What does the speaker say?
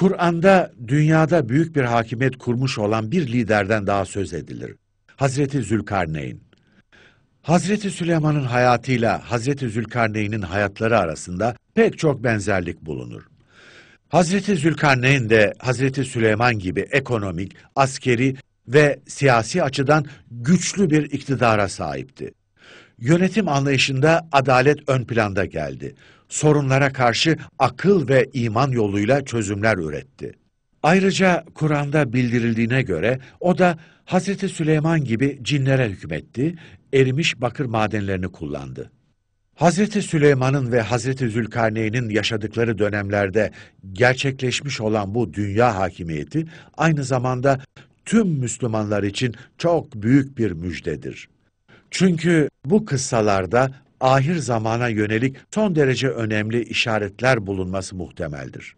Kur'an'da dünyada büyük bir hakimiyet kurmuş olan bir liderden daha söz edilir. Hazreti Zülkarneyn. Hazreti Süleyman'ın hayatıyla Hazreti Zülkarneyn'in hayatları arasında pek çok benzerlik bulunur. Hazreti Zülkarneyn de Hazreti Süleyman gibi ekonomik, askeri ve siyasi açıdan güçlü bir iktidara sahipti. Yönetim anlayışında adalet ön planda geldi. Sorunlara karşı akıl ve iman yoluyla çözümler üretti. Ayrıca Kur'an'da bildirildiğine göre o da Hazreti Süleyman gibi cinlere hükmetti, erimiş bakır madenlerini kullandı. Hazreti Süleyman'ın ve Hazreti Zülkarneyn'in yaşadıkları dönemlerde gerçekleşmiş olan bu dünya hakimiyeti aynı zamanda tüm Müslümanlar için çok büyük bir müjdedir. Çünkü bu kıssalarda ahir zamana yönelik son derece önemli işaretler bulunması muhtemeldir.